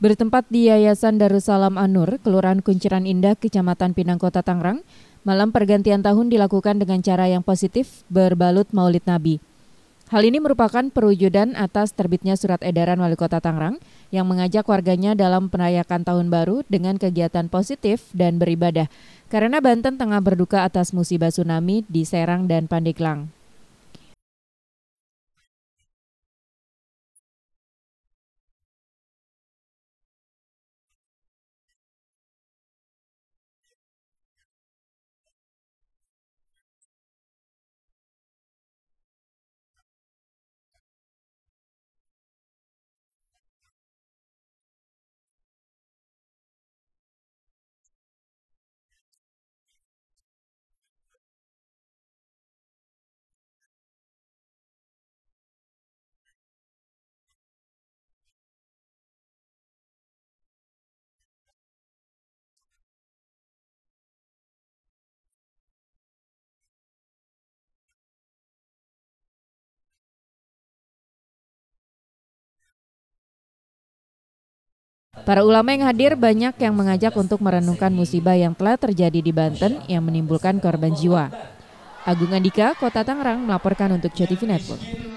Bertempat di Yayasan Darussalam Anur, Kelurahan Kunciran Indah, Kecamatan Pinang Kota Tangerang, malam pergantian tahun dilakukan dengan cara yang positif berbalut Maulid Nabi. Hal ini merupakan perwujudan atas terbitnya surat edaran Wali Kota Tangerang yang mengajak warganya dalam perayaan tahun baru dengan kegiatan positif dan beribadah karena Banten tengah berduka atas musibah tsunami di Serang dan Pandeglang. Para ulama yang hadir banyak yang mengajak untuk merenungkan musibah yang telah terjadi di Banten yang menimbulkan korban jiwa. Agung Andika, Kota Tangerang melaporkan untuk CTV Network.